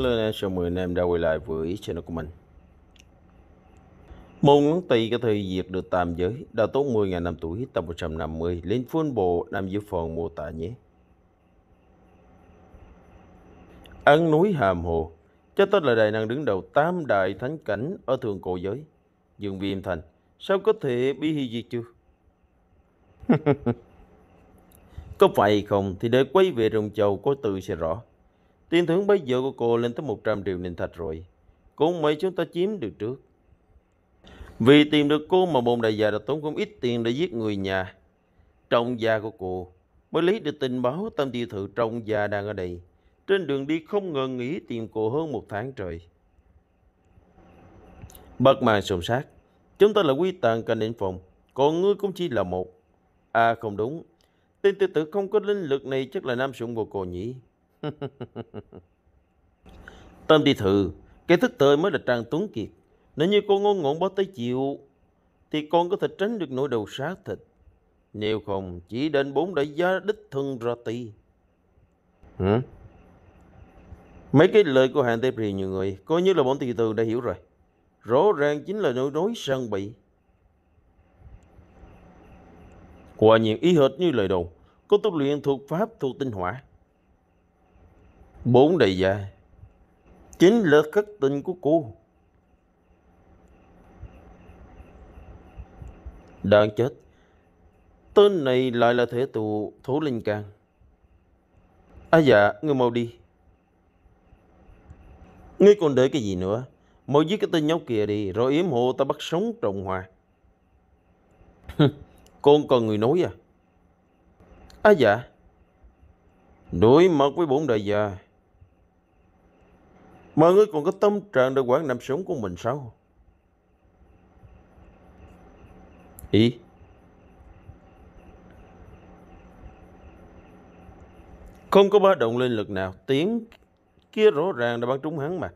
Hello anh em, chào mừng anh em đã quay lại với channel của mình Môn nón tỳ có thể diệt được tam giới đã tốt 10 ngày năm tuổi, tập 150 Lên phun bộ, nam dưới phần mô tả nhé Ấn núi Hàm Hồ Cho tất là đại năng đứng đầu tam đại thánh cảnh ở thượng cổ giới Dương Viêm Thành Sao có thể bí hy diệt chưa? có phải không thì để quay về rồng châu có tự sẽ rõ Tiền thưởng bây giờ của cô lên tới 100 triệu nền thạch rồi. Cũng mấy chúng ta chiếm được trước. Vì tìm được cô mà bồn đại gia đã tốn không ít tiền để giết người nhà. Trong gia của cô, mới lấy được tình báo tâm tiêu thự trong gia đang ở đây. Trên đường đi không ngờ nghĩ tìm cô hơn một tháng trời. Bất màn sồn sát, chúng ta là quy tàng canh đến phòng, còn ngươi cũng chỉ là một. À không đúng, tên tự tử không có linh lực này chắc là nam sủng của cô nhỉ. Tâm đi thử, cái thức thời mới là trang Tuấn Kiệt. Nếu như con ngon ngọn bó tới chịu, thì con có thể tránh được nỗi đầu sát thịt. Nếu không, chỉ đến bốn đại gia đích thân ra ti. Hả? Mấy cái lời của Hàng Tây Rì nhiều người, coi như là bọn tỳ từ đã hiểu rồi. Rõ ràng chính là nỗi nói sang bị. Quả nhiên ý hệt như lời đầu, có tu luyện thuộc pháp thuộc tinh hỏa bốn đầy gia chính là khất tinh của cô đang chết tên này lại là thể tù thố linh can à dạ ngươi mau đi ngươi còn đợi cái gì nữa mau giết cái tên nhóc kia đi rồi yếm hộ ta bắt sống trọng hòa con còn người nói à à dạ đối mặt với bốn đại gia Mọi người còn có tâm trạng để quản nằm sống của mình sao? Ý Không có ba động linh lực nào Tiếng kia rõ ràng đã bắn trúng hắn mà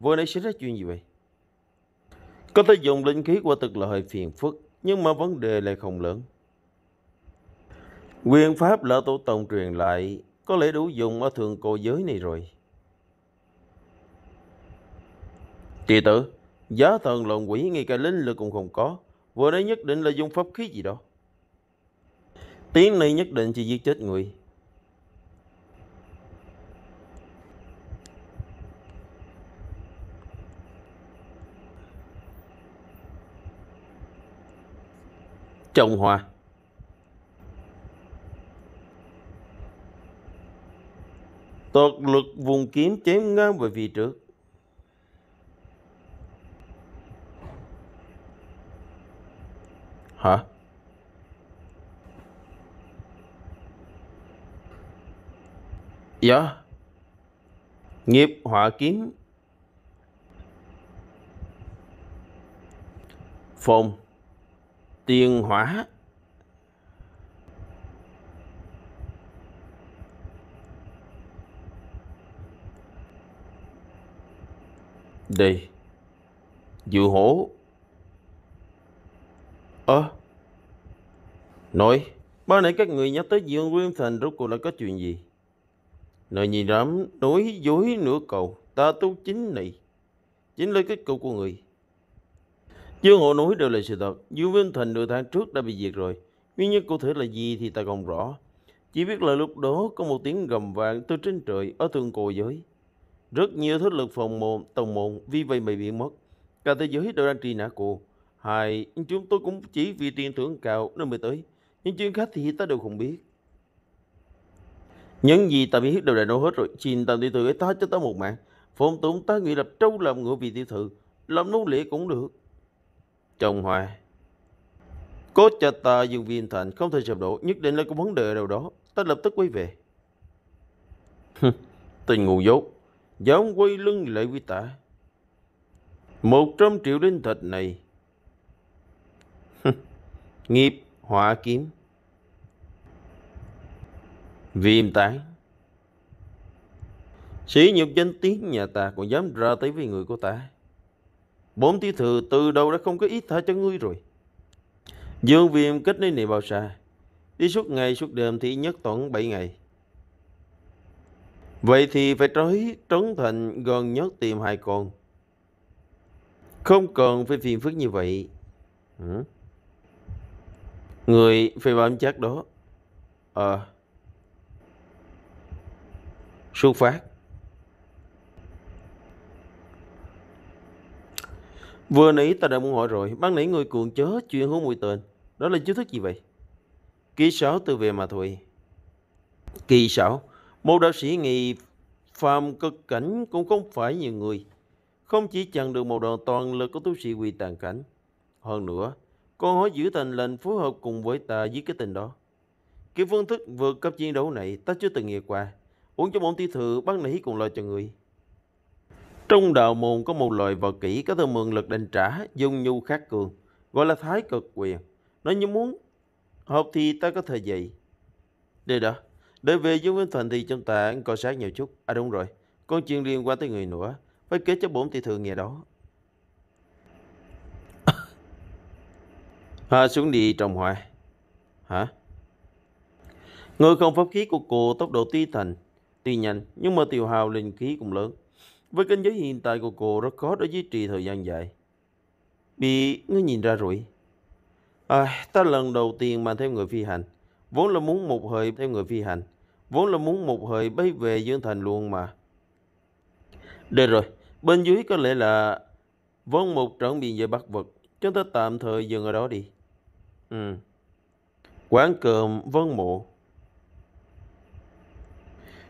Vừa nãy xảy ra chuyện gì vậy? Có thể dùng linh khí qua thực là hơi phiền phức Nhưng mà vấn đề lại không lớn Quyền pháp lỡ tổ tông truyền lại Có lẽ đủ dùng ở thường cổ giới này rồi Tỷ tử, giá thần lộn quỷ ngay cả linh lực cũng không có. Vừa đấy nhất định là dùng pháp khí gì đó. Tiếng này nhất định chỉ giết chết người. Trọng Hoa tột lực vùng kiếm chém ngang về phía trước Hả? Dạ Nghiệp họa kiếm Phồn Tiên hỏa Đi Dự hổ Ơ à, Nội Ba nãy các người nhắc tới Dương Wilson rốt cuộc là có chuyện gì Nội nhìn rắm Đối dối nửa cầu Ta tu chính này Chính là kết cục của người Dương Hộ nói đều là sự thật Dương Vinh Thành nửa tháng trước đã bị diệt rồi Nguyên nhân cụ thể là gì thì ta không rõ Chỉ biết là lúc đó có một tiếng gầm vàng từ trên trời ở thượng cổ giới Rất nhiều thế lực phòng môn, tổng môn vì vậy mày biến mất Cả thế giới đều đang trì nã cô Hai, chúng tôi cũng chỉ vì tiền thưởng cao nên mới tới. Nhưng chuyện khác thì ta đều không biết. Những gì ta biết đều đã nói hết rồi. Xin tạm tiểu thư ta cho ta một mạng. Phong tụng ta nghĩ lập trâu làm ngựa vì tiểu thư. Làm nô lệ cũng được. Chồng hoài. Có cho ta dùng viên thành không thể sập đổ. Nhất định là có vấn đề nào đó. Ta lập tức quay về. Tình ngu dốt. Dám quay lưng lại quy tả. Một trăm triệu linh thạch này nghiệp hỏa kiếm viêm tán sĩ nhục danh tiếng nhà ta còn dám ra tới với người của ta bốn tiểu thừa từ đâu đã không có ít tha cho ngươi rồi dương viêm kết nơi này bao xa đi suốt ngày suốt đêm thì nhất tổng bảy ngày vậy thì phải trói trấn thành gần nhất tìm hai con không cần phải phiền phức như vậy ừ người phi bám chắc đó à, ờ, xuất phát vừa nãy ta đã muốn hỏi rồi ban nãy người cuồng chớ chuyện hố mùi tên đó là chiêu thức gì vậy kỹ xảo từ về mà thôi kỳ xảo một đạo sĩ nghề phàm cực cảnh cũng không phải nhiều người không chỉ chặn được một đoàn toàn lực của tu sĩ quỳ tàn cảnh hơn nữa con hỏi giữ thành lệnh phối hợp cùng với ta giết cái tên đó. Cái phương thức vượt cấp chiến đấu này ta chưa từng nghe qua. Uống cho bọn tí thử bác nãy cùng lo cho người. Trong đạo môn có một loại vật kỹ có thể mượn lực đánh trả dùng nhu khắc cường, gọi là thái cực quyền. Nó như muốn hợp thì ta có thể dạy. Đây đó, để về Dương Nguyên Thành thì chúng ta có sát nhiều chút. À đúng rồi, con chuyện liên quan tới người nữa, phải kể cho bổn tỷ thường nghe đó. à, xuống đi trọng hoài hả người không pháp khí của cô tốc độ tuy thành tuy nhanh nhưng mà tiêu hào linh khí cũng lớn với kinh giới hiện tại của cô rất khó để duy trì thời gian dài bị ngươi nhìn ra rồi à, ta lần đầu tiên mang theo người phi hành vốn là muốn một hơi theo người phi hành vốn là muốn một hơi bay về dương thành luôn mà được rồi bên dưới có lẽ là vốn một trận biên về bắc vật. Chúng ta tạm thời dừng ở đó đi. Ừ. Quán cơm Vân Mộ.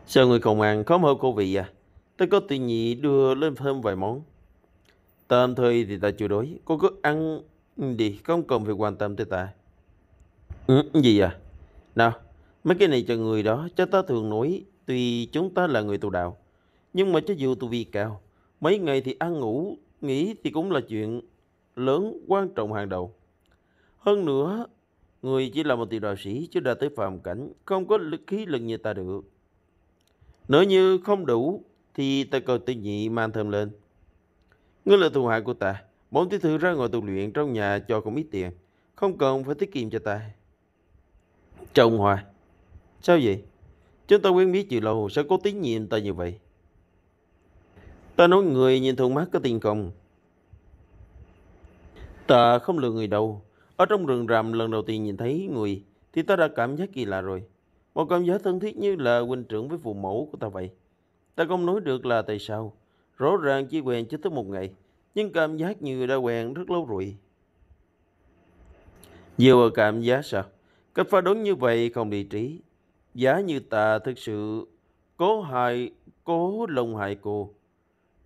Sao người công an không hợp cô vị à? Ta có tiền nhị đưa lên thêm vài món. Tạm thời thì ta chưa đói. Cô cứ ăn đi, không cần phải quan tâm tới ta. Ừ, gì à? Nào, mấy cái này cho người đó, cho ta thường nói. Tuy chúng ta là người tu đạo, nhưng mà cho dù tu vị cao, mấy ngày thì ăn ngủ, nghỉ thì cũng là chuyện lớn quan trọng hàng đầu. Hơn nữa, người chỉ là một tiểu đạo sĩ chứ đã tới phạm cảnh, không có lực khí lực như ta được. Nếu như không đủ thì ta cầu tư nhị mang thơm lên. Ngươi là thù hại của ta, bốn tiểu thư ra ngồi tu luyện trong nhà cho không ít tiền, không cần phải tiết kiệm cho ta. Chồng hòa, sao vậy? Chúng ta quen biết từ lâu sao có tín nhiệm ta như vậy? Ta nói người nhìn thuận mắt có tiền công ta không lừa người đâu. Ở trong rừng rầm lần đầu tiên nhìn thấy người thì ta đã cảm giác kỳ lạ rồi. Một cảm giác thân thiết như là huynh trưởng với phụ mẫu của ta vậy. Ta không nói được là tại sao. Rõ ràng chỉ quen chưa tới một ngày. Nhưng cảm giác như đã quen rất lâu rồi. nhiều cảm giác sao? Cách phá đốn như vậy không lý trí. Giá như ta thực sự cố hại, cố lòng hại cô.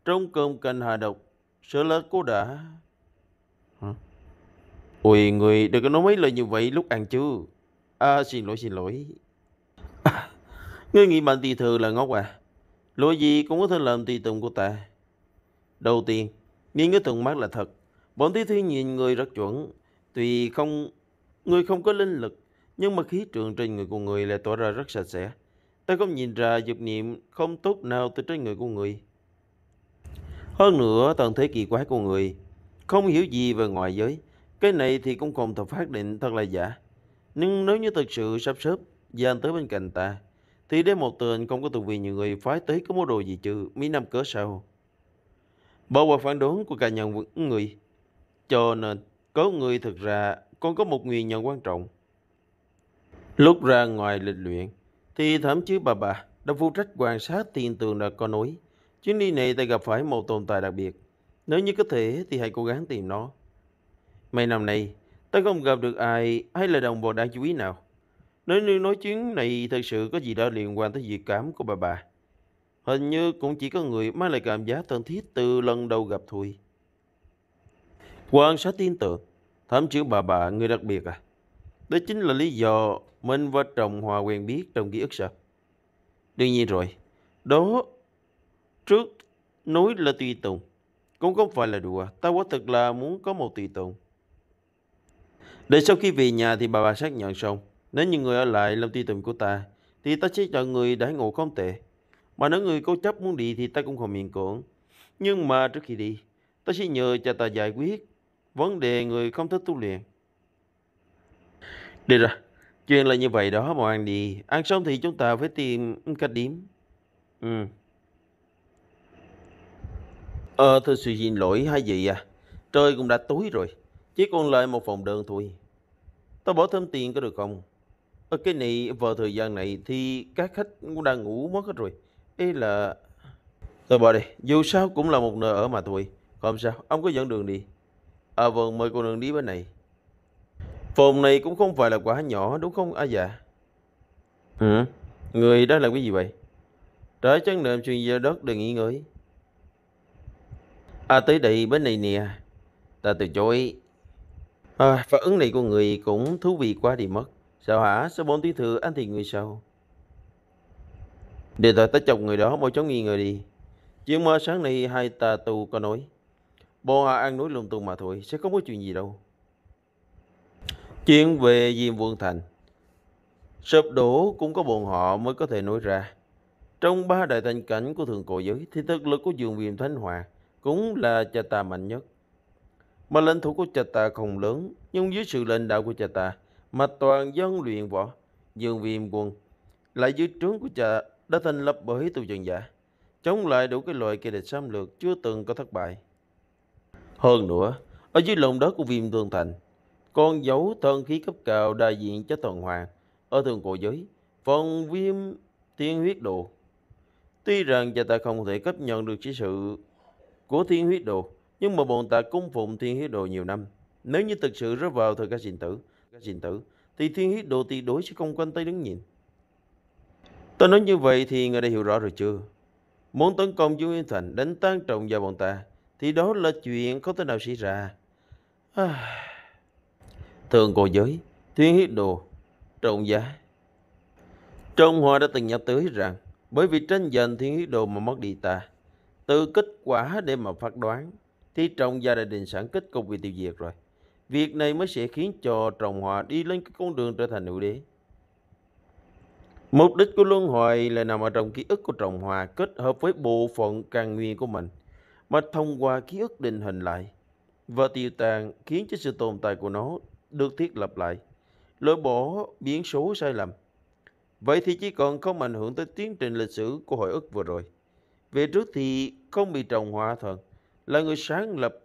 Trong cơm canh hạ độc, sợ là cô đã... Ôi người đừng có nói mấy lời như vậy lúc ăn chứ. À xin lỗi xin lỗi. À, ngươi nghĩ bạn tỳ thừa là ngốc à? Lỗi gì cũng có thể làm tùy tùng của ta. Đầu tiên, nghiên cái thuận mắt là thật. Bọn tí thi nhìn người rất chuẩn. Tuy không, người không có linh lực, nhưng mà khí trường trên người của người lại tỏa ra rất sạch sẽ. Ta không nhìn ra dục niệm không tốt nào từ trên người của người. Hơn nữa, toàn thế kỳ quái của người, không hiểu gì về ngoại giới. Cái này thì cũng cùng thật phát định thật là giả. Nhưng nếu như thật sự sắp xếp Giang tới bên cạnh ta Thì đến một tuần không có tù vì nhiều người phái tới có mối đồ gì chứ Mấy năm cỡ sau Bỏ qua phản đoán của cả nhân vững người Cho nên có người thực ra còn có một nguyên nhân quan trọng Lúc ra ngoài lịch luyện Thì thậm chí bà bà đã phụ trách quan sát tiền tường đã có nói Chuyến đi này ta gặp phải một tồn tại đặc biệt Nếu như có thể thì hãy cố gắng tìm nó Mấy năm nay, ta không gặp được ai hay là đồng bọn đáng chú ý nào. Nếu như nói chuyến này thật sự có gì đó liên quan tới việc cảm của bà bà. Hình như cũng chỉ có người mang lại cảm giác thân thiết từ lần đầu gặp thôi. Quan sát tin tưởng, thám chữ bà bà người đặc biệt à. Đó chính là lý do mình và trọng Hòa quen biết trong ký ức sao? Đương nhiên rồi, đó trước nói là tùy tùng. Cũng không phải là đùa, ta quả thật là muốn có một tùy tùng. Để sau khi về nhà thì bà bà xác nhận xong. Nếu như người ở lại làm ti tùm của ta, thì ta sẽ chọn người đã ngủ không tệ. Mà nếu người cố chấp muốn đi thì ta cũng không miễn cưỡng. Nhưng mà trước khi đi, ta sẽ nhờ cho ta giải quyết vấn đề người không thích tu luyện. Đi rồi chuyện là như vậy đó mà ăn đi. Ăn xong thì chúng ta phải tìm cách điểm. Ừ. Ờ, thưa sự xin lỗi hai vị à. Trời cũng đã tối rồi. Chỉ còn lại một phòng đơn thôi. Tao bỏ thêm tiền có được không? Ở ờ, cái này vào thời gian này thì các khách cũng đang ngủ mất hết rồi. Ý là... Thôi bỏ đi, dù sao cũng là một nơi ở mà thôi. Không sao, ông cứ dẫn đường đi. À vâng, mời cô đường đi bên này. Phòng này cũng không phải là quá nhỏ đúng không? À dạ. Ừ, người đó làm cái gì vậy? Trở chân nệm chuyện gì đất đừng nghỉ ngơi. À tới đây bên này nè. Ta từ chối À, phản ứng này của người cũng thú vị quá đi mất. Sao hả? Sao bốn tí thừa anh thì người sao? Để tôi tới chồng người đó, mau chóng nghi ngờ đi. chuyện mơ sáng nay hai tà tù có nói. bộ Hà ăn nói lung tung mà thôi, sẽ không có chuyện gì đâu. Chuyện về Diêm Vương Thành. sập đổ cũng có bọn họ mới có thể nói ra. Trong ba đại thành cảnh của thượng cổ giới thì thực lực của dường viêm Thánh Hòa cũng là cha ta mạnh nhất. Mà lãnh thủ của cha ta không lớn, nhưng dưới sự lãnh đạo của cha ta, mà toàn dân luyện võ, dương viêm quân, lại dưới trướng của cha đã thành lập bởi tu chân giả, chống lại đủ cái loại kỳ địch xâm lược chưa từng có thất bại. Hơn nữa, ở dưới lòng đất của viêm thương thành, con dấu thân khí cấp cao đại diện cho toàn hoàng ở thường cổ giới, phần viêm thiên huyết đồ. Tuy rằng cha ta không thể cấp nhận được chỉ sự của thiên huyết đồ, nhưng mà Bồn Tát cung phụng Thiên Hiếu Đồ nhiều năm, nếu như thực sự rơi vào thời ca sinh tử, ca sinh tử, thì Thiên Hiếu Đồ tuyệt đối sẽ không quanh tay đứng nhìn. Tôi nói như vậy thì người đã hiểu rõ rồi chưa? Muốn tấn công Dương Yên Thành đánh tan trọng vào bọn ta, thì đó là chuyện không thể nào xảy ra. À... Thường cổ giới, Thiên Hiếu Đồ, trọng giá. Trong hòa đã từng nhắc tới rằng, bởi vì tranh giành Thiên Hiếu Đồ mà mất đi ta, từ kết quả để mà phát đoán thì trọng gia đại đình sản kết cục bị tiêu diệt rồi. Việc này mới sẽ khiến cho trọng họ đi lên cái con đường trở thành nữ đế. Mục đích của luân hồi là nằm ở trong ký ức của Trọng Hòa kết hợp với bộ phận càng nguyên của mình, mà thông qua ký ức định hình lại và tiêu tàn khiến cho sự tồn tại của nó được thiết lập lại, loại bỏ biến số sai lầm. Vậy thì chỉ còn không ảnh hưởng tới tiến trình lịch sử của hội ức vừa rồi. Về trước thì không bị Trọng Hòa thần, là người sáng lập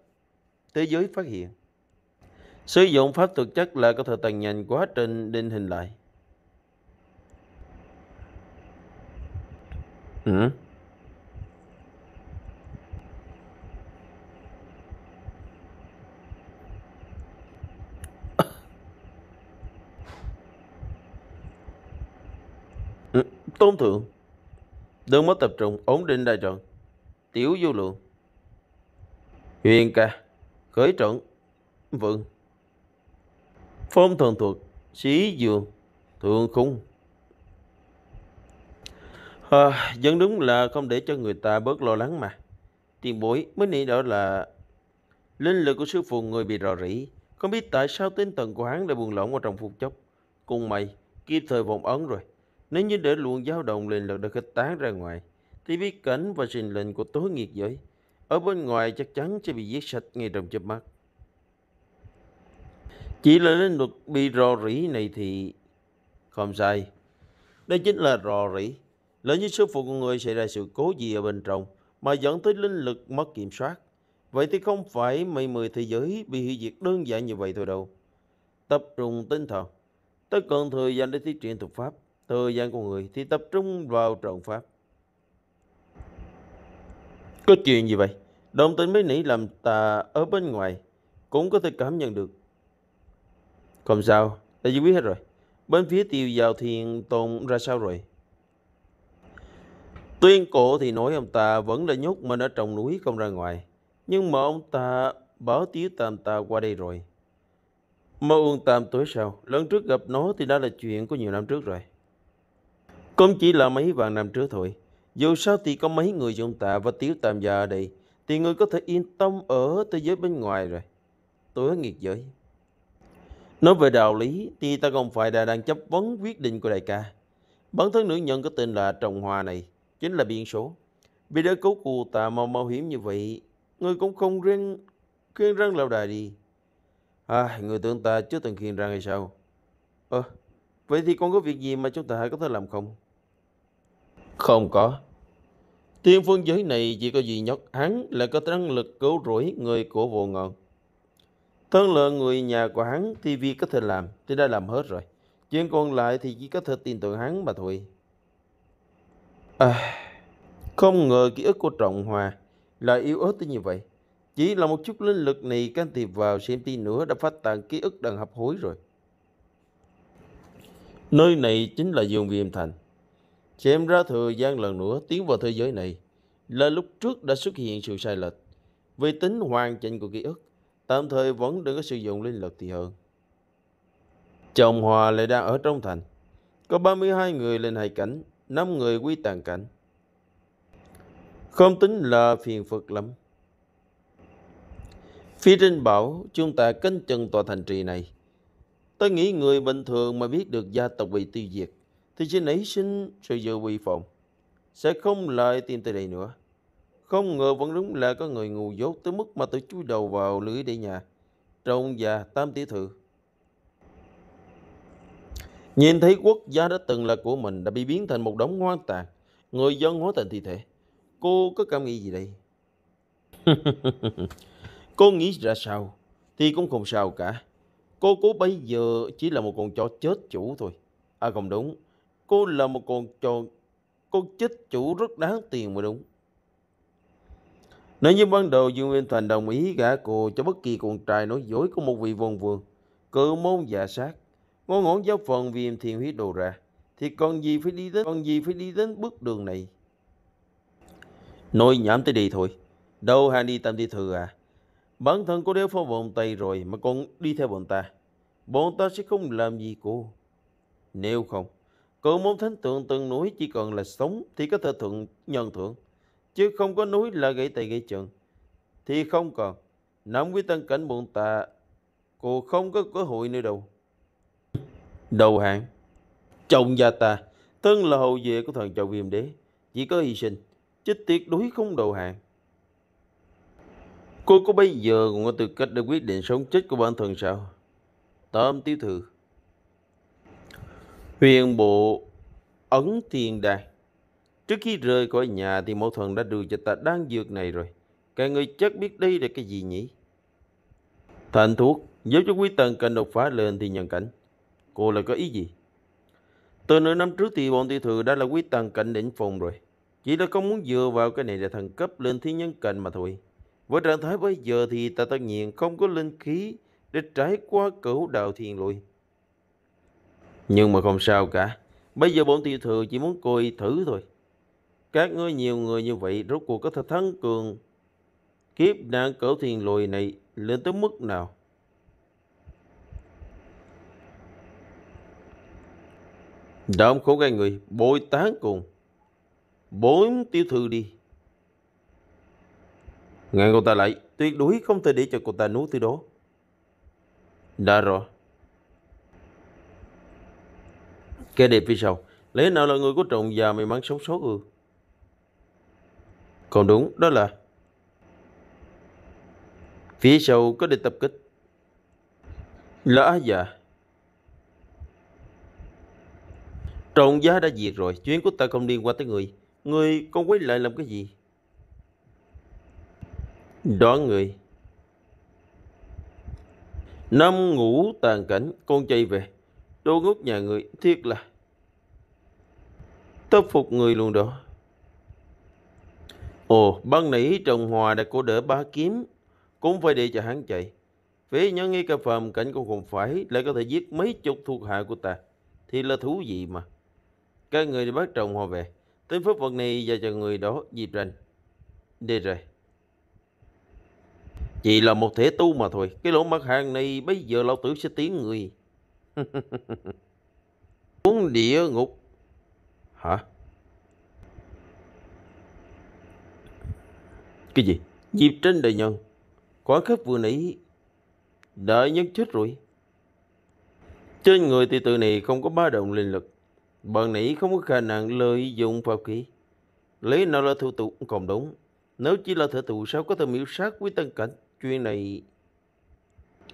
thế giới phát hiện. Sử dụng pháp thực chất là có thể tàn nhanh quá trình định hình lại. Ừ. ừ Tôn thượng Đừng mất tập trung Ổn định đại trận Tiểu vô lượng Huyền ca, khởi trận, vượng. Phong thần thuật, xí dường, thượng khung. À, vẫn đúng là không để cho người ta bớt lo lắng mà. Tiền bối mới nghĩ đó là linh lực của sư phụ người bị rò rỉ. Không biết tại sao tinh thần của hắn đã buồn lỏng qua trong phút chốc. Cùng mày, kịp thời vòng ấn rồi. Nếu như để luồng dao động linh lực đã kích tán ra ngoài, thì biết cảnh và sinh lệnh của tối nghiệt giới ở bên ngoài chắc chắn sẽ bị giết sạch ngay trong chớp mắt. Chỉ là linh vực bị rò rỉ này thì không sai. Đây chính là rò rỉ. Lỡ như sư phụ của người xảy ra sự cố gì ở bên trong mà dẫn tới linh lực mất kiểm soát. Vậy thì không phải mây mười thế giới bị hủy diệt đơn giản như vậy thôi đâu. Tập trung tinh thần. Tới cần thời gian để thiết triển thuật pháp. Thời gian của người thì tập trung vào trận pháp. Có chuyện gì vậy? Đồng tình với nỉ làm tà ở bên ngoài cũng có thể cảm nhận được. Không sao, đã giải quyết hết rồi. Bên phía tiêu giao thiền tôn ra sao rồi? Tuyên cổ thì nói ông ta vẫn là nhốt mình ở trong núi không ra ngoài. Nhưng mà ông ta báo tiếu tam ta qua đây rồi. Mà uông tam tối sau, lần trước gặp nó thì đã là chuyện của nhiều năm trước rồi. Không chỉ là mấy vạn năm trước thôi. Dù sao thì có mấy người dùng tạ và tiếu tam gia ở đây thì người có thể yên tâm ở thế giới bên ngoài rồi. Tôi nghiệt giới. Nói về đạo lý thì ta không phải đã đang chấp vấn quyết định của đại ca. Bản thân nữ nhân có tên là Trọng Hòa này chính là biên số. Vì đã cứu cù tà mau mau hiểm như vậy, người cũng không riêng khuyên răng lao đài đi. À, người tưởng ta chưa từng khuyên răng hay sao? Ờ, à, vậy thì còn có việc gì mà chúng ta có thể làm không? Không có. Thiên phương giới này chỉ có gì nhất hắn là có năng lực cứu rỗi người của vô ngọn. Thân là người nhà của hắn thì việc có thể làm thì đã làm hết rồi. Chuyện còn lại thì chỉ có thể tin tưởng hắn mà thôi. À, không ngờ ký ức của Trọng Hòa là yếu ớt tới như vậy. Chỉ là một chút linh lực này can thiệp vào xem tin nữa đã phát tàn ký ức đang hấp hối rồi. Nơi này chính là Dương Viêm Thành. Chém ra thời gian lần nữa tiến vào thế giới này là lúc trước đã xuất hiện sự sai lệch. Vì tính hoàn chỉnh của ký ức, tạm thời vẫn đừng có sử dụng linh lực thì hơn. Chồng Hòa lại đang ở trong thành. Có 32 người lên hai cảnh, 5 người quy tàn cảnh. Không tính là phiền phức lắm. Phía trên bảo chúng ta canh chừng tòa thành trì này. Tôi nghĩ người bình thường mà biết được gia tộc bị tiêu diệt thì chỉ nảy sinh sự dự bị phộn, sẽ không lại tìm tới đây nữa. Không ngờ vẫn đúng là có người ngu dốt tới mức mà tự chui đầu vào lưới để nhà, trong già tam tiểu thư. Nhìn thấy quốc gia đã từng là của mình đã bị biến thành một đống hoang tàn, người dân hóa thành thi thể. Cô có cảm nghĩ gì đây? cô nghĩ ra sao thì cũng không sao cả. Cô cố bây giờ chỉ là một con chó chết chủ thôi. À không đúng, Cô là một con tròn, cô chết chủ rất đáng tiền mà đúng. Nếu như ban đầu Dương Nguyên Thành đồng ý gả cô cho bất kỳ con trai nói dối của một vị vân vương, cự môn giả sát, ngôn ngón giáo phần viêm thiên huyết đồ ra, thì còn gì phải đi đến, còn gì phải đi đến bước đường này. Nói nhảm tới đi thôi, đâu hay đi tâm đi thừa à. Bản thân cô đeo phó vòng tay rồi mà còn đi theo bọn ta. Bọn ta sẽ không làm gì cô. Nếu không, Cự môn thánh tượng từng núi chỉ còn là sống thì có thể thượng nhân thượng. Chứ không có núi là gãy tay gãy chân. Thì không còn. Nam quý tân cảnh buồn tạ. Cô không có cơ hội nữa đâu. Đầu hàng Chồng gia ta. Thân là hậu vệ của thần chồng viêm đế. Chỉ có hy sinh. Chứ tuyệt đối không đầu hàng Cô có bây giờ còn có tư cách để quyết định sống chết của bản thân sao? Tóm tiểu thư Huyền bộ ấn tiền đài. Trước khi rời khỏi nhà thì mẫu thần đã đưa cho ta đan dược này rồi. Cả người chắc biết đây là cái gì nhỉ? Thành thuốc, giúp cho quý tần cần đột phá lên thì nhận cảnh. Cô là có ý gì? Từ nửa năm trước thì bọn tiểu thừa đã là quý tần cảnh đỉnh phòng rồi. Chỉ là không muốn dựa vào cái này để thần cấp lên thiên nhân cảnh mà thôi. Với trạng thái bây giờ thì ta tất nhiên không có linh khí để trải qua cửu đạo thiền lùi. Nhưng mà không sao cả. Bây giờ bọn tiểu thừa chỉ muốn coi thử thôi. Các ngươi nhiều người như vậy rốt cuộc có thể thắng cường kiếp nạn cỡ thiền lùi này lên tới mức nào? Đám khổ gai người bồi tán cùng. Bốn tiểu thư đi. Ngăn cô ta lại, tuyệt đối không thể để cho cô ta nuốt từ đó. Đã rồi, Kẻ đẹp phía sau Lẽ nào là người có trọng già may mắn sống sót ư? Còn đúng, đó là Phía sau có địch tập kích Là á dạ Trọng giá đã diệt rồi Chuyến của ta không liên quan tới người Người con quay lại làm cái gì Đó người Năm ngủ tàn cảnh Con chạy về Đô ngốc nhà người thiệt là Tớ phục người luôn đó Ồ băng nãy trồng Hòa đã cố đỡ ba kiếm Cũng phải để cho hắn chạy Phế nhớ nghi ca phàm cảnh cũng không phải Lại có thể giết mấy chục thuộc hạ của ta Thì là thú gì mà Các người đi bắt Trần Hòa về Tên pháp vật này và cho người đó dịp rành Đi rồi Chỉ là một thể tu mà thôi Cái lỗ mặt hàng này bây giờ lão tử sẽ tiến người xuống địa ngục hả cái gì dịp trên đời nhân quá khắp vừa nãy đã nhân chết rồi trên người thì từ này không có ba động linh lực bọn nãy không có khả năng lợi dụng pháp khí lấy nào là thủ tụ còn đúng nếu chỉ là thủ tụ sao có thể miễu sát với tân cảnh chuyện này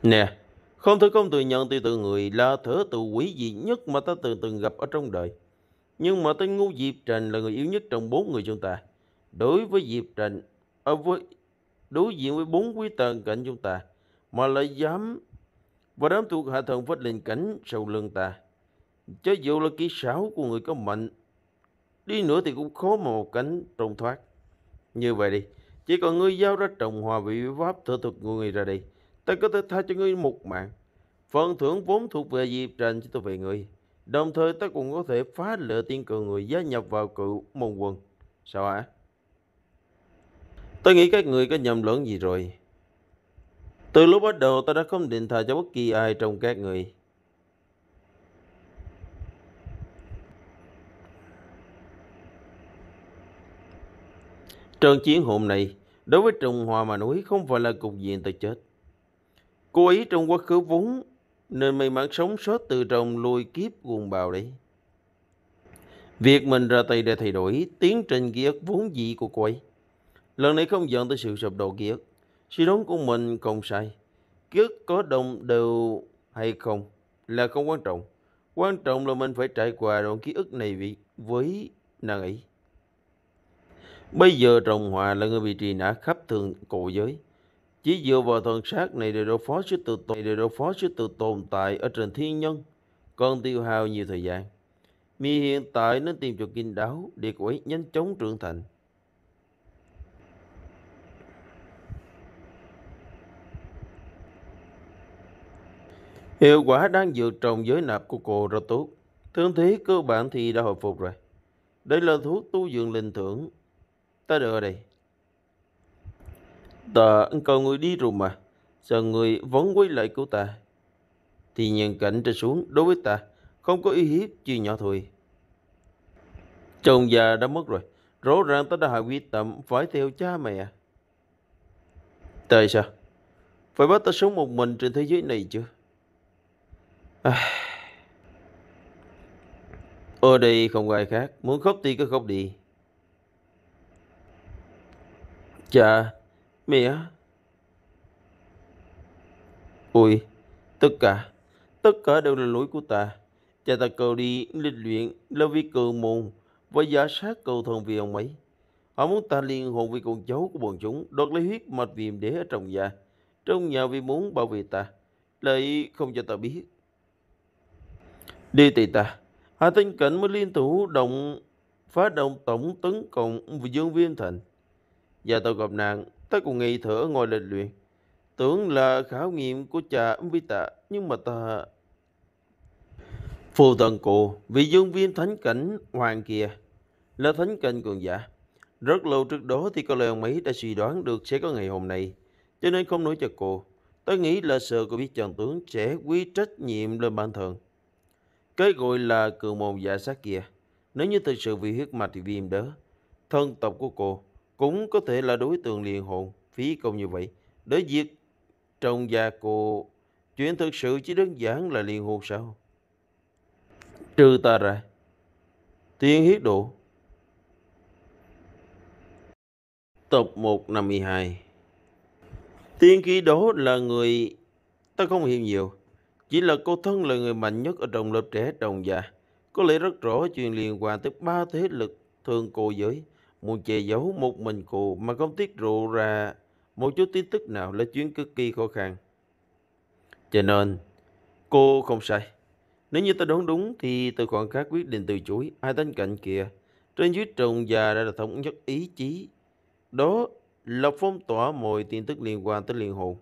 nè không thể không tự nhận Tiểu Tự Người là thở tự quý dị nhất mà ta từng từng gặp ở trong đời. Nhưng mà tên ngu Diệp Trần là người yếu nhất trong bốn người chúng ta. Đối với Diệp Trần, ở với, đối diện với bốn quý tần cạnh chúng ta, mà lại dám và đám thuộc hạ thần phách lên cảnh sau lưng ta. Cho dù là kỹ xảo của người có mạnh, đi nữa thì cũng khó mà một cánh trông thoát. Như vậy đi, chỉ còn ngươi giao ra trồng hòa bị pháp thơ thuật người ra đi. Ta có thể tha cho ngươi một mạng. Phần thưởng vốn thuộc về gì trành cho tôi về người. Đồng thời ta cũng có thể phá lửa tiên cường người gia nhập vào cựu môn quân. Sao hả? Tôi nghĩ các người có nhầm lẫn gì rồi. Từ lúc bắt đầu ta đã không định thà cho bất kỳ ai trong các người. Trận chiến hôm nay, đối với trùng hòa mà nói không phải là cục diện ta chết. Cô ấy trong quá khứ vốn nên may mắn sống sót từ trong lôi kiếp cuồng bào đấy. Việc mình ra tay để thay đổi tiến trình ký ức vốn dị của cô ấy. Lần này không dẫn tới sự sụp đổ ký ức. Suy đoán của mình không sai. Ký ức có đồng đều hay không là không quan trọng. Quan trọng là mình phải trải qua đoạn ký ức này với nàng ấy. Bây giờ Trọng Hòa là người bị trì nã khắp thường cổ giới. Chỉ dựa vào thần sát này để đối phó sự tự tồn, để đối phó sự tự tồn tại ở trên thiên nhân, còn tiêu hao nhiều thời gian. Mi hiện tại nên tìm cho kinh đáo để cô ấy nhanh chóng trưởng thành. Hiệu quả đang dược trồng giới nạp của cô rất tốt. Thương thế cơ bản thì đã hồi phục rồi. Đây là thuốc tu dưỡng linh thưởng. Ta đưa đây. Ta ăn cầu người đi rồi mà, giờ người vẫn quay lại của ta? Thì nhân cảnh trên xuống đối với ta, không có uy hiếp chỉ nhỏ thôi. Chồng già đã mất rồi, rõ ràng ta đã hạ quyết tâm phải theo cha mẹ. Tại sao? Phải bắt ta sống một mình trên thế giới này chứ? À... Ở đây không ai khác, muốn khóc thì cứ khóc đi. Chà, Mẹ Ôi Tất cả Tất cả đều là lỗi của ta Cha ta cầu đi lịch luyện Là vì cờ môn Và giả sát cầu thần vì ông ấy Họ muốn ta liên hồn với con cháu của bọn chúng Đoạt lấy huyết mạch viêm để ở trong nhà Trong nhà vì muốn bảo vệ ta Lại không cho ta biết Đi tì ta Hạ Tinh Cảnh mới liên thủ động phá động tổng tấn công dương viên thành. Và tôi gặp nạn Ta cũng nghĩ thở ngồi lịch luyện. Tưởng là khảo nghiệm của cha vi tạ nhưng mà ta... Phù thần cụ, vị dương viêm thánh cảnh hoàng kia, là thánh cảnh cường giả. Rất lâu trước đó thì có lời ông ấy đã suy đoán được sẽ có ngày hôm nay, cho nên không nói cho cô. Ta nghĩ là sợ cô biết chàng tướng sẽ quy trách nhiệm lên bản thân. Cái gọi là cường mồm giả sát kia, nếu như thực sự vì huyết mạch thì viêm đó, thân tộc của cô cũng có thể là đối tượng liền hồn phí công như vậy. Để diệt trong gia cô, chuyện thực sự chỉ đơn giản là liền hồn sao? Trừ ta ra, tiên hiết độ. Tập 152 Tiên khí đó là người ta không hiểu nhiều. Chỉ là cô thân là người mạnh nhất ở trong lớp trẻ đồng già. Có lẽ rất rõ chuyện liên quan tới ba thế lực thường cô giới muốn che giấu một mình cô mà không tiết lộ ra một chút tin tức nào là chuyến cực kỳ khó khăn. Cho nên, cô không sai. Nếu như ta đoán đúng thì từ khoảng khắc quyết định từ chối ai tên cạnh kia trên dưới trùng già đã là thống nhất ý chí. Đó là phong tỏa mọi tin tức liên quan tới liên hồn.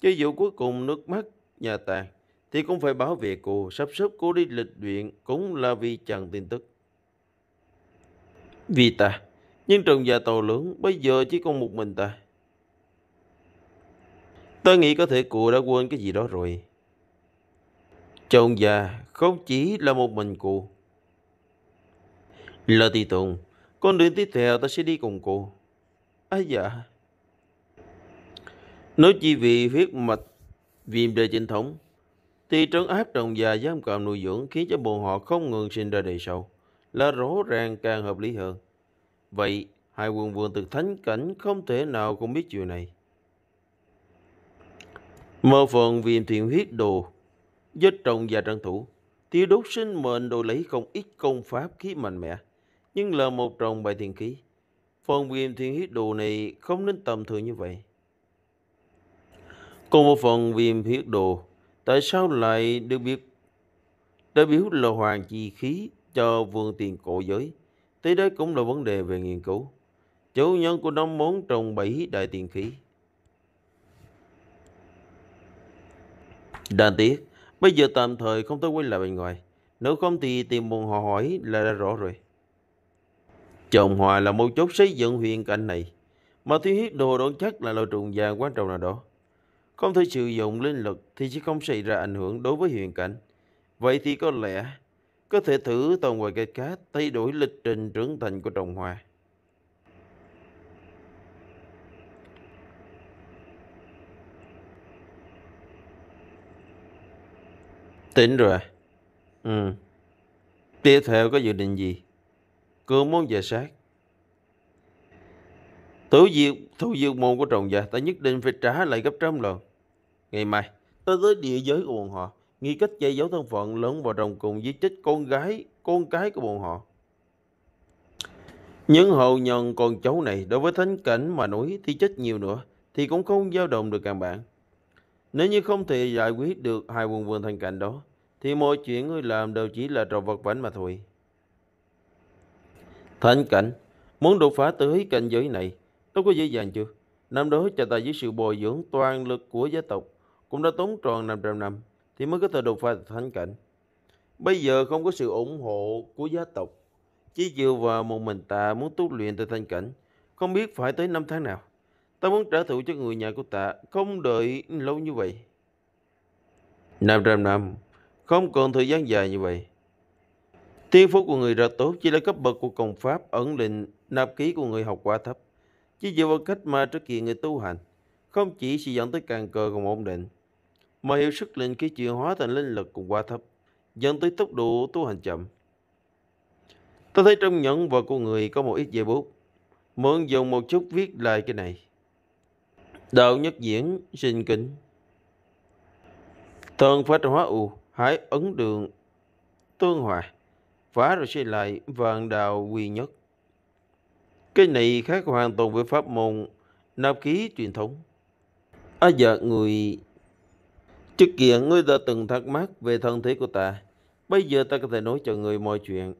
Cho dù cuối cùng nước mắt nhà tàn thì cũng phải bảo vệ cô, sắp xếp cô đi lịch luyện cũng là vì chặn tin tức. Vì ta nhưng trần già tàu lưỡng bây giờ chỉ còn một mình ta. Ta nghĩ có thể cụ đã quên cái gì đó rồi. Chồng già không chỉ là một mình cụ. Là tùy tùng, con đường tiếp theo ta sẽ đi cùng cụ. À dạ. Nói chi vì huyết mạch viêm đề chính thống, thì trấn áp trồng già giam cầm nuôi dưỡng khiến cho bọn họ không ngừng sinh ra đời sâu, là rõ ràng càng hợp lý hơn. Vậy, hai quân vương từ thánh cảnh không thể nào không biết chuyện này. Một phần viêm thiện huyết đồ, giết trồng và trang thủ. Tiêu đốt sinh mệnh đồ lấy không ít công pháp khí mạnh mẽ, nhưng là một trồng bài thiền khí. Phần viêm thiện huyết đồ này không nên tầm thường như vậy. Còn một phần viêm huyết đồ, tại sao lại được biết đại biểu là hoàng chi khí cho vương tiền cổ giới? Tới đó cũng là vấn đề về nghiên cứu. Chủ nhân của nó muốn trồng bảy đại tiền khí. Đáng tiếc, bây giờ tạm thời không thể quay lại bên ngoài. Nếu không thì tìm môn họ hỏi là đã rõ rồi. Trồng hòa là một chốt xây dựng huyện cảnh này. Mà thiếu huyết đồ độn chắc là loại trùng vàng quan trọng nào đó. Không thể sử dụng linh lực thì chỉ không xảy ra ảnh hưởng đối với huyền cảnh. Vậy thì có lẽ có thể thử tàu ngoài cây cá thay đổi lịch trình trưởng thành của trồng hoa. Tỉnh rồi à? Ừ. Tiếp theo có dự định gì? Cô muốn về sát. Thủ diệt, thủ diệt môn của trồng già ta nhất định phải trả lại gấp trăm lần. Ngày mai, ta tới địa giới của bọn họ nghi cách che giấu thân phận lớn vào đồng cùng giết chết con gái, con cái của bọn họ. Những hậu nhân con cháu này đối với thánh cảnh mà nói thì chết nhiều nữa thì cũng không dao động được càng bạn. Nếu như không thể giải quyết được hai quần vương thành cảnh đó thì mọi chuyện người làm đều chỉ là trò vật vảnh mà thôi. Thánh cảnh, muốn đột phá tới cảnh giới này, đâu có dễ dàng chưa? Năm đó cha ta với sự bồi dưỡng toàn lực của gia tộc cũng đã tốn tròn 500 năm thì mới có thể đột phá thánh cảnh. Bây giờ không có sự ủng hộ của gia tộc, chỉ dựa vào một mình ta muốn tu luyện tới thanh cảnh, không biết phải tới năm tháng nào. Ta muốn trả thù cho người nhà của ta, không đợi lâu như vậy. 500 năm, không còn thời gian dài như vậy. Tiên phú của người rất tốt chỉ là cấp bậc của công pháp ẩn định nạp ký của người học quá thấp. Chỉ dựa vào cách mà trước kia người tu hành, không chỉ sẽ dẫn tới càng cờ còn ổn định, mà hiệu sức linh khí chuyển hóa thành linh lực cũng quá thấp, dẫn tới tốc độ tu hành chậm. Tôi thấy trong nhẫn và của người có một ít giấy bút, muốn dùng một chút viết lại cái này. Đạo nhất diễn, sinh kính. Thần phát hóa u, hãy ấn đường, tương hòa, phá rồi xây lại vạn đạo quy nhất. Cái này khác hoàn toàn với pháp môn nạp khí truyền thống. À giờ dạ người Trước kia ngươi đã từng thắc mắc về thân thế của ta. Bây giờ ta có thể nói cho ngươi mọi chuyện.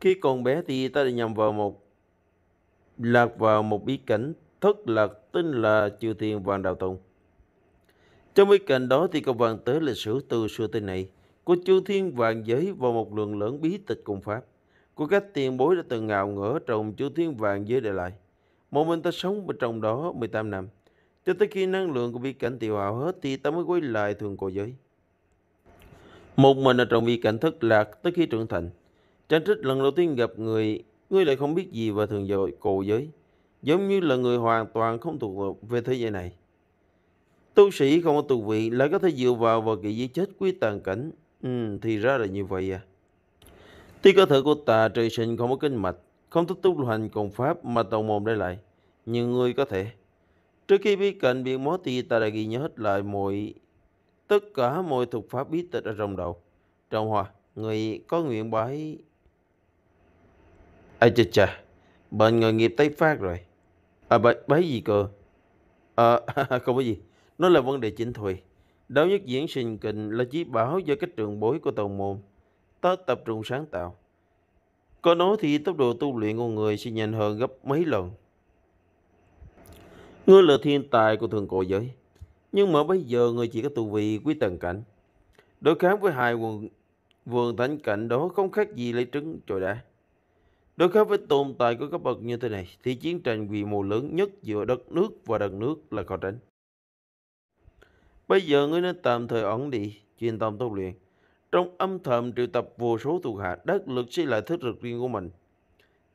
Khi còn bé thì ta đã nhầm vào một lạc vào một bí cảnh thất lạc tên là Triều Thiên Vàng Đạo Tông. Trong bí cảnh đó thì có vàng tới lịch sử từ xưa tới nay của Triều Thiên Vàng Giới và một lượng lớn bí tịch công pháp của các tiền bối đã từng ngạo ngỡ trong Triều Thiên Vàng Giới để lại. Một mình ta sống bên trong đó 18 năm. Cho tới khi năng lượng của vi cảnh tiểu hào hết thì ta mới quay lại thường cổ giới. Một mình ở trong vi cảnh thất lạc tới khi trưởng thành. tranh trích lần đầu tiên gặp người, ngươi lại không biết gì và thường dội cổ giới. Giống như là người hoàn toàn không thuộc về thế giới này. Tu sĩ không có tu vị lại có thể dựa vào vào kỳ di chết quy tàn cảnh. Ừ, thì ra là như vậy à. Tuy cơ thể của ta trời sinh không có kinh mạch, không thích tu hành cùng pháp mà tàu mồm đây lại. Nhưng ngươi có thể. Trước khi bi cận biện mối thì ta đã ghi nhớ hết lại mọi tất cả mọi thuộc pháp bí tịch ở trong đầu. Trong hòa, người có nguyện bái... Ây chà chà, bệnh người nghiệp Tây Phát rồi. À, bái, bái gì cơ? À, không có gì, nó là vấn đề chính thôi. Đạo nhất diễn sinh kình là chỉ bảo do các trường bối của tàu môn. Ta tập trung sáng tạo. Có nói thì tốc độ tu luyện của người sẽ nhanh hơn gấp mấy lần. Ngươi là thiên tài của thượng cổ giới. Nhưng mà bây giờ ngươi chỉ có tu vị quý tần cảnh. Đối kháng với hai quần vườn thánh cảnh đó không khác gì lấy trứng trời đá. Đối kháng với tồn tại của các bậc như thế này thì chiến tranh quy mô lớn nhất giữa đất nước và đất nước là khó tránh. Bây giờ ngươi nên tạm thời ổn đi, chuyên tâm tu luyện. Trong âm thầm triệu tập vô số thuộc hạ, đất lực sẽ lại thức lực riêng của mình.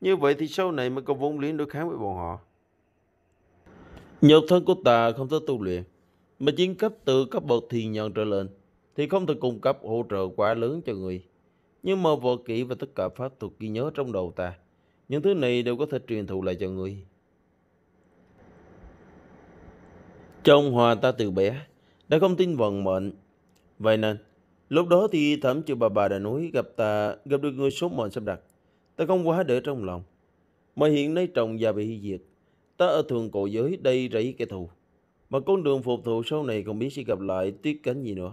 Như vậy thì sau này mới có vốn liếng đối kháng với bọn họ. Nhược thân của ta không thể tu luyện, mà chiến cấp từ cấp bậc thiền nhân trở lên, thì không thể cung cấp hỗ trợ quá lớn cho người. Nhưng mà võ kỹ và tất cả pháp thuật ghi nhớ trong đầu ta, những thứ này đều có thể truyền thụ lại cho người. Trong hòa ta từ bé, đã không tin vận mệnh. Vậy nên, lúc đó thì thẩm chư bà bà đã núi gặp ta, gặp được người số mệnh sắp đặt. Ta không quá để trong lòng. Mà hiện nay chồng già bị diệt, Ta ở thường cổ giới đây rẫy kẻ thù. Mà con đường phục thù sau này còn biết sẽ gặp lại tuyết cánh gì nữa.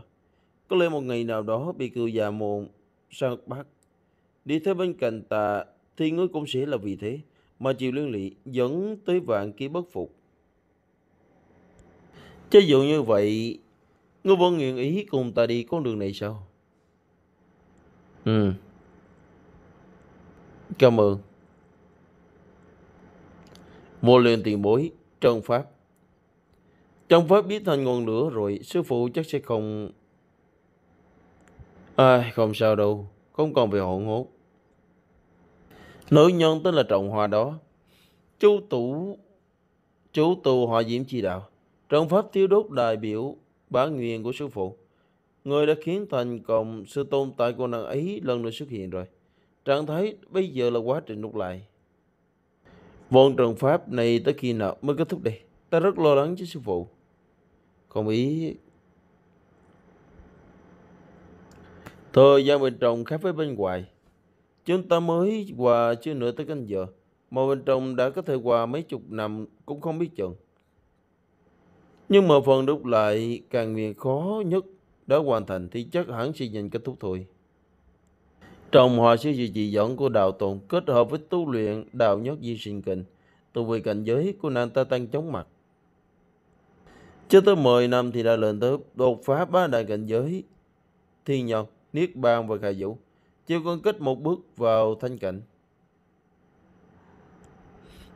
Có lẽ một ngày nào đó bị cừu già mồm sang bắt. Đi theo bên cạnh ta thì ngươi cũng sẽ là vì thế. Mà chịu liên lị dẫn tới vạn kia bất phục. Cho dù như vậy, ngươi vẫn nguyện ý cùng ta đi con đường này sao? Ừ. Cảm ơn. Vô lượng tiền bối, trong Pháp. Trong Pháp biết thành ngọn lửa rồi, sư phụ chắc sẽ không... ai không sao đâu, không còn bị hỗn hốt. Nữ nhân tên là Trọng Hòa đó, chú tủ chú tu họ diễm chỉ đạo trong pháp tiêu đốt đại biểu bản nguyện của sư phụ người đã khiến thành công sự tồn tại của nàng ấy lần nữa xuất hiện rồi trạng thái bây giờ là quá trình nút lại vòng trận pháp này tới khi nào mới kết thúc đây? Ta rất lo lắng cho sư phụ. Không ý... Thời gian bên trong khác với bên ngoài. Chúng ta mới qua chưa nửa tới canh giờ. Mà bên trong đã có thể qua mấy chục năm cũng không biết chừng. Nhưng mà phần đúc lại càng nghiền khó nhất đã hoàn thành thì chắc hẳn sẽ nhìn kết thúc thôi. Trong hòa sư dị dị dẫn của đạo tồn kết hợp với tu luyện đạo nhất di sinh kình, tu về cảnh giới của nàng ta tăng chóng mặt. Cho tới 10 năm thì đã lên tới đột phá ba đại cảnh giới, thiên nhân, niết bàn và khai vũ. Chưa còn kết một bước vào thanh cảnh.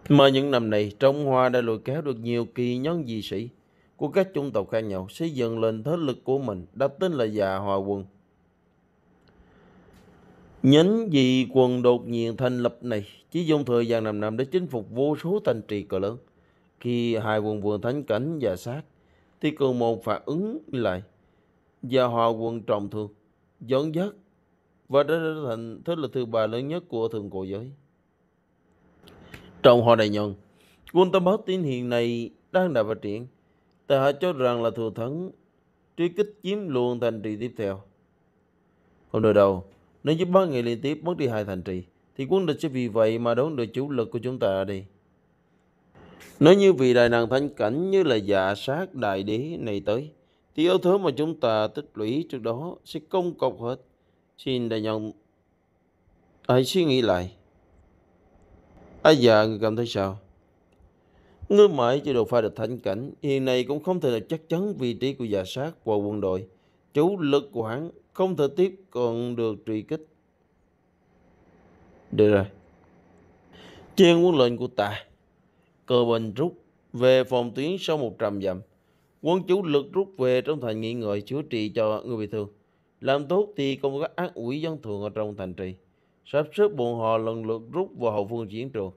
Mà những năm này, trong hoa đã lùi kéo được nhiều kỳ nhân di sĩ của các chủng tộc khác nhau xây dựng lên thế lực của mình đặt tên là già hòa quân. Nhánh dị quần đột nhiên thành lập này chỉ dùng thời gian 5 năm để chinh phục vô số thành trì cỡ lớn. Khi hai quân vừa thánh cảnh và sát, thì cường môn phản ứng lại và hòa quân trọng thương, dẫn dắt và đã trở thành thế lực thứ ba lớn nhất của thường cổ giới. Trong họ đại nhân, quân tâm báo tín hiện này đang đạt phát triển. Ta cho rằng là thừa thắng truy kích chiếm luôn thành trì tiếp theo. Không đời đầu, nếu như ba ngày liên tiếp mất đi hai thành trì, thì quân địch sẽ vì vậy mà đón được chủ lực của chúng ta đi. Nếu như vì đại nàng thanh cảnh như là dạ sát đại đế này tới, thì yếu thứ mà chúng ta tích lũy trước đó sẽ công cọc hết. Xin đại nhân hãy suy nghĩ lại. À dạ, người cảm thấy sao? Ngươi mãi chưa đột phá được thanh cảnh, hiện nay cũng không thể là chắc chắn vị trí của giả dạ sát và quân đội. Chủ lực quản không thể tiếp còn được truy kích. Được rồi. Trên quân lệnh của ta, cơ bình rút về phòng tuyến sau một trăm dặm. Quân chủ lực rút về trong thành nghỉ ngợi chữa trị cho người bị thương. Làm tốt thì công các ác ủy dân thường ở trong thành trì. Sắp xếp bọn họ lần lượt rút vào hậu phương chiến trường.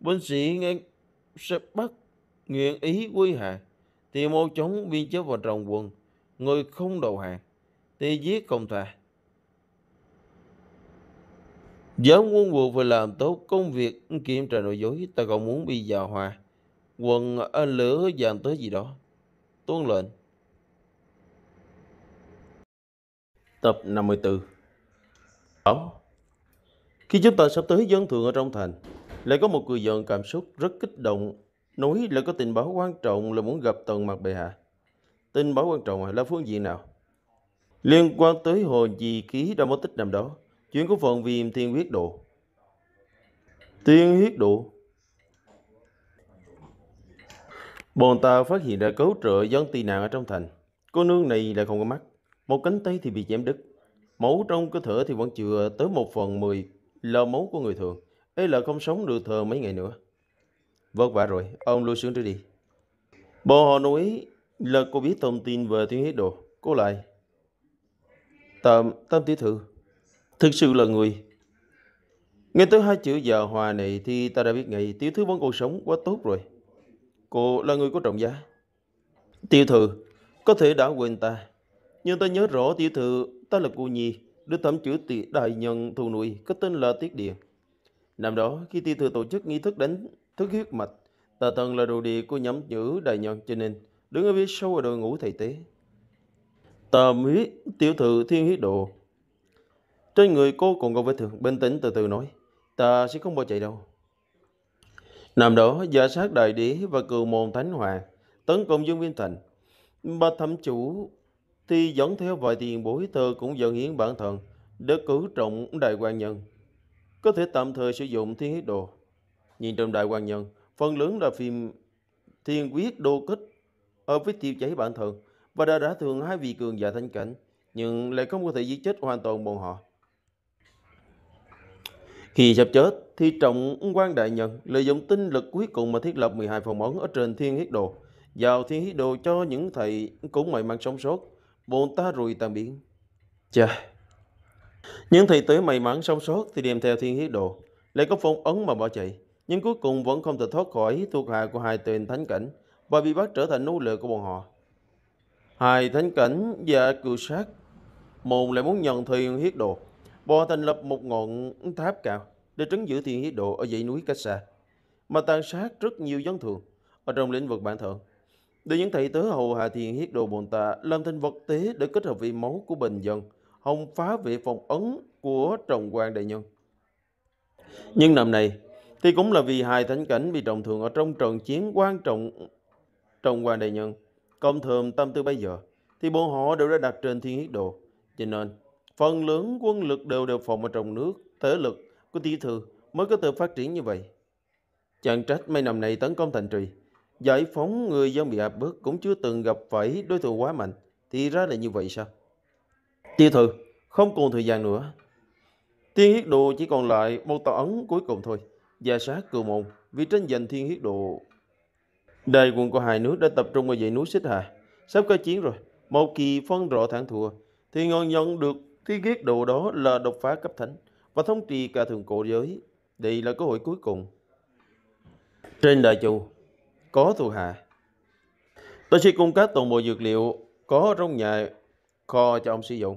Binh sĩ nghe sẽ bắt nguyện ý quy hạ thì mau chóng biên chế vào trong quân người không đầu hàng thì giết không tha. Giáo quân buộc phải làm tốt công việc kiểm tra nội dối, ta còn muốn bị già hòa, quần lửa dàn tới gì đó. Tuân lệnh. Tập 54 Ổn Khi chúng ta sắp tới dân thường ở trong thành, lại có một người dân cảm xúc rất kích động, nói là có tình báo quan trọng là muốn gặp tần mặt bệ hạ tin báo quan trọng là phương diện nào? Liên quan tới hồ dị ký đau mối tích nằm đó, chuyện của phần viêm thiên huyết độ. Thiên huyết độ? Bọn ta phát hiện ra cấu trợ dân tị nạn ở trong thành. Cô nương này lại không có mắt. Một cánh tay thì bị chém đứt. Máu trong cơ thể thì vẫn chưa tới một phần mười là máu của người thường. Ê là không sống được thờ mấy ngày nữa. Vất vả rồi, ông lui xuống trước đi. Bọn họ nói là cô biết thông tin về thiên hế đồ, cô lại. Tạm, tam tiểu thư, thực sự là người. Nghe tới hai chữ giờ hòa này thì ta đã biết ngay tiểu thư vẫn còn sống quá tốt rồi. Cô là người có trọng giá. Tiểu thư, có thể đã quên ta. Nhưng ta nhớ rõ tiểu thư, ta là cô nhi, đứa thẩm chữ tỷ đại nhân thù nuôi, có tên là Tiết Điền. Năm đó, khi tiểu thư tổ chức nghi thức đánh thức huyết mạch, ta thân là đồ địa của nhắm chữ đại nhân cho nên đứng ở phía sau đội ngũ thầy tế. Tầm huyết tiểu thự thiên huyết đồ, Trên người cô còn có vết thương, bình tĩnh từ từ nói, ta sẽ không bỏ chạy đâu. Năm đó, giả sát đại đế và cựu môn thánh hòa tấn công Dương Viên Thành. Bà thẩm chủ thì dẫn theo vài tiền bối thơ cũng dẫn hiến bản thân để cử trọng đại quan nhân. Có thể tạm thời sử dụng thiên huyết đồ. Nhìn trong đại quan nhân, phần lớn là phim thiên quyết đô kích ở với tiêu chảy bản thân và đã đã thường hai vị cường giả thanh cảnh, nhưng lại không có thể giết chết hoàn toàn bọn họ. Khi sắp chết, thì trọng quan đại nhân lợi dụng tinh lực cuối cùng mà thiết lập 12 phòng ấn ở trên thiên hiết đồ, vào thiên hiết đồ cho những thầy cũng may mắn sống sót, bọn ta rùi tàn biến Chà! Những thầy tới may mắn sống sót thì đem theo thiên hiết đồ, lại có phong ấn mà bỏ chạy, nhưng cuối cùng vẫn không thể thoát khỏi thuộc hạ của hai tên thánh cảnh và bị bắt trở thành nô lệ của bọn họ. Hai thánh cảnh và cựu sát, một lại muốn nhận thiền hiết độ, Bọn thành lập một ngọn tháp cao để trấn giữ thiền hiết độ ở dãy núi cách xa, mà tàn sát rất nhiều dân thường ở trong lĩnh vực bản thượng. Để những thầy tớ hầu hạ thiền hiết độ bồn tạ làm thành vật tế để kết hợp vị máu của bình dân, hồng phá vị phòng ấn của trọng quan đại nhân. Nhưng năm này, thì cũng là vì hai thánh cảnh bị trọng thường ở trong trận chiến quan trọng trong quan đại nhân, công thường tâm tư bây giờ, thì bọn họ đều đã đặt trên thiên hiết đồ. Cho nên, phần lớn quân lực đều đều phòng ở trong nước, thế lực của tiểu thư mới có thể phát triển như vậy. Chẳng trách mấy năm này tấn công thành trì, giải phóng người dân bị áp bức cũng chưa từng gặp phải đối thủ quá mạnh. Thì ra là như vậy sao? Tiểu thư, không còn thời gian nữa. Thiên hiết đồ chỉ còn lại một tòa ấn cuối cùng thôi. Gia sát cừu môn vì tranh giành thiên hiết đồ Đại quân của hai nước đã tập trung ở dãy núi Xích Hà. Sắp có chiến rồi, một kỳ phân rõ thẳng thua, thì ngon nhận được thi ghét đồ đó là đột phá cấp thánh và thống trị cả thường cổ giới. Đây là cơ hội cuối cùng. Trên đại chu có thuộc hạ. Tôi sẽ cung cấp toàn bộ dược liệu có trong nhà kho cho ông sử dụng.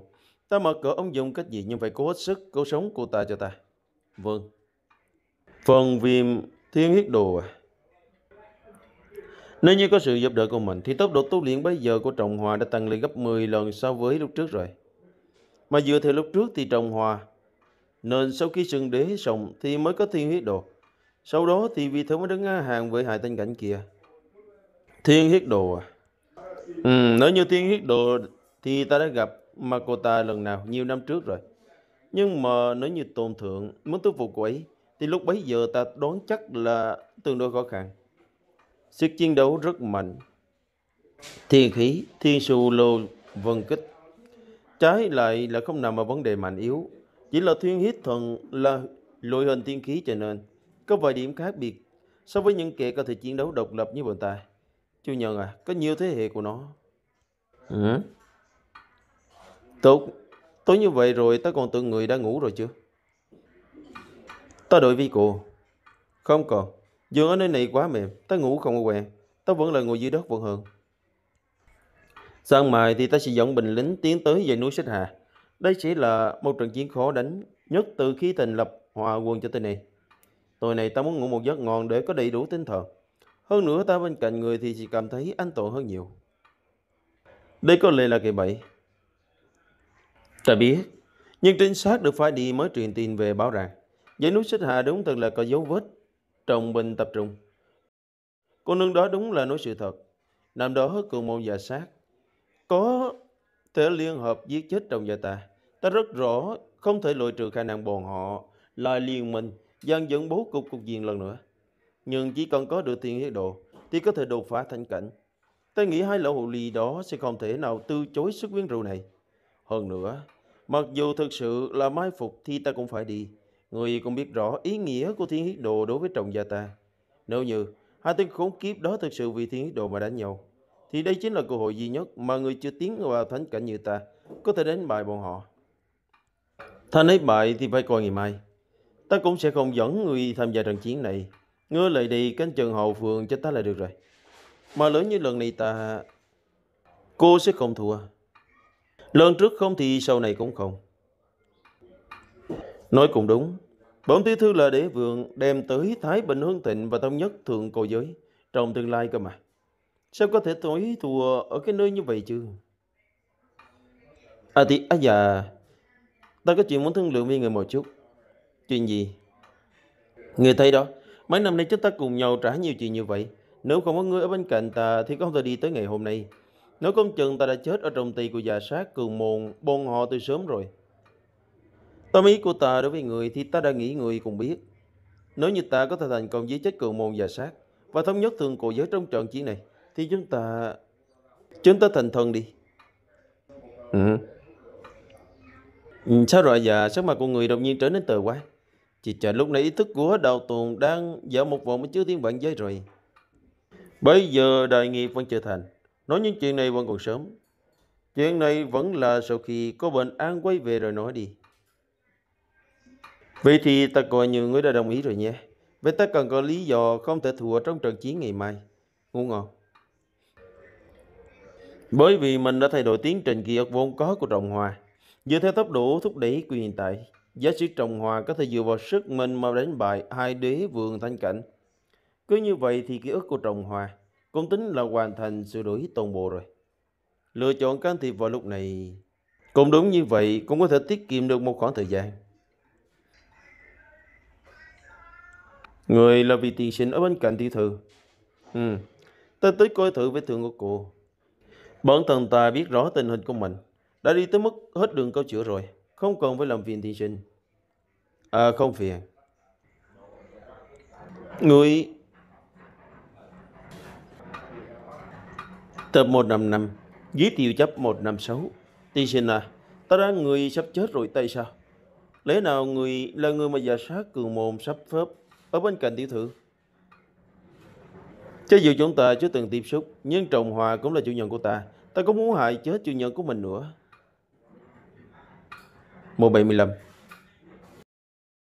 Ta mở cửa ông dùng cách gì nhưng phải cố hết sức, cứu sống của ta cho ta. Vâng. Phần viêm thiên huyết đồ à. Nếu như có sự giúp đỡ của mình thì tốc độ tu luyện bây giờ của Trọng Hòa đã tăng lên gấp 10 lần so với lúc trước rồi. Mà dựa theo lúc trước thì Trọng Hòa nên sau khi sừng đế xong thì mới có thiên huyết đồ. Sau đó thì vị thế mới đứng ngang hàng với hai tên cảnh kia. Thiên huyết đồ à? Ừ, nếu như thiên huyết đồ thì ta đã gặp Makota lần nào nhiều năm trước rồi. Nhưng mà nếu như tôn thượng muốn tu phục cô ấy thì lúc bấy giờ ta đoán chắc là tương đối khó khăn sức chiến đấu rất mạnh. Thiên khí, thiên su lô vân kích. Trái lại là không nằm ở vấn đề mạnh yếu, chỉ là thiên hít thần là loại hình thiên khí cho nên có vài điểm khác biệt so với những kẻ có thể chiến đấu độc lập như bọn ta. Chú nhận à, có nhiều thế hệ của nó. Ừ. Tốt, tối như vậy rồi ta còn tưởng người đã ngủ rồi chưa? Ta đội vi cô. Không còn. Giường ở nơi này quá mềm, ta ngủ không có quen, ta vẫn là ngồi dưới đất vẫn hơn. Sáng mai thì ta sẽ dẫn binh lính tiến tới dãy núi Xích Hà. Đây chỉ là một trận chiến khó đánh nhất từ khi thành lập hòa quân cho tới nay. Tối nay ta muốn ngủ một giấc ngon để có đầy đủ tinh thần. Hơn nữa ta bên cạnh người thì chỉ cảm thấy an toàn hơn nhiều. Đây có lẽ là kỳ bẫy. Ta biết, nhưng trinh sát được phải đi mới truyền tin về báo rằng dãy núi Xích Hà đúng thật là có dấu vết trong bình tập trung. Cô nương đó đúng là nói sự thật. Nam đó cường môn già sát. Có thể liên hợp giết chết đồng gia ta. Ta rất rõ không thể loại trừ khả năng bọn họ lại liên minh gian dẫn bố cục cục diện lần nữa. Nhưng chỉ cần có được tiền hiết độ thì có thể đột phá thành cảnh. Ta nghĩ hai lão hộ ly đó sẽ không thể nào từ chối sức quyến rượu này. Hơn nữa, mặc dù thực sự là mai phục thì ta cũng phải đi. Người cũng biết rõ ý nghĩa của thiên hiết đồ đối với trọng gia ta. Nếu như hai tên khốn kiếp đó thực sự vì thiên hiết đồ mà đánh nhau, thì đây chính là cơ hội duy nhất mà người chưa tiến vào thánh cảnh như ta có thể đánh bại bọn họ. Thanh ấy bại thì phải coi ngày mai. Ta cũng sẽ không dẫn người tham gia trận chiến này. Ngứa lại đi cánh trường hậu phường cho ta là được rồi. Mà lớn như lần này ta... Cô sẽ không thua. Lần trước không thì sau này cũng không. Nói cũng đúng, bổn tiểu thư là đế vượng đem tới Thái Bình Hương Thịnh và thống nhất thượng cổ giới trong tương lai cơ mà. Sao có thể tối thua ở cái nơi như vậy chứ? À thì, à dạ, ta có chuyện muốn thương lượng với người một chút. Chuyện gì? Người thấy đó, mấy năm nay chúng ta cùng nhau trả nhiều chuyện như vậy. Nếu không có ngươi ở bên cạnh ta thì không thể đi tới ngày hôm nay. Nếu không chừng ta đã chết ở trong tì của già dạ sát cường môn, bôn họ từ sớm rồi. Tâm ý của ta đối với người thì ta đã nghĩ người cũng biết. Nếu như ta có thể thành công với chất cường môn và sát và thống nhất thường cổ giới trong trận chiến này, thì chúng ta... Chúng ta thành thần đi. Ừ. Sao rồi dạ, sắc mặt của người đột nhiên trở nên tờ quá. Chỉ chờ lúc nãy ý thức của đạo tuồng đang dở một vòng mới chưa tiến vạn giới rồi. Bây giờ đại nghiệp vẫn chưa thành. Nói những chuyện này vẫn còn sớm. Chuyện này vẫn là sau khi có bệnh an quay về rồi nói đi. Vậy thì ta coi như người đã đồng ý rồi nhé. Vậy ta cần có lý do không thể thua trong trận chiến ngày mai. Ngu không? Bởi vì mình đã thay đổi tiến trình kỳ ức vốn có của Trọng Hòa. Dựa theo tốc độ thúc đẩy quyền hiện tại, giả sử Trọng Hòa có thể dựa vào sức mình mà đánh bại hai đế vương thanh cảnh. Cứ như vậy thì ký ức của Trọng Hòa cũng tính là hoàn thành sự đổi toàn bộ rồi. Lựa chọn can thiệp vào lúc này cũng đúng như vậy cũng có thể tiết kiệm được một khoảng thời gian. Người là vị tiền sinh ở bên cạnh tiểu thư. Ừ. Ta tới coi thử với thương của cô. Bản thân ta biết rõ tình hình của mình. Đã đi tới mức hết đường câu chữa rồi. Không cần phải làm phiền tiên sinh. À không phiền. Người... Tập 155. Dưới tiêu chấp 156. Tiên sinh à, ta đã người sắp chết rồi tay sao? Lẽ nào người là người mà giả sát cường mồm sắp phớp ở bên cạnh tiểu thư. Cho dù chúng ta chưa từng tiếp xúc, nhưng Trọng Hòa cũng là chủ nhân của ta. Ta cũng muốn hại chết chủ nhân của mình nữa. Mùa 75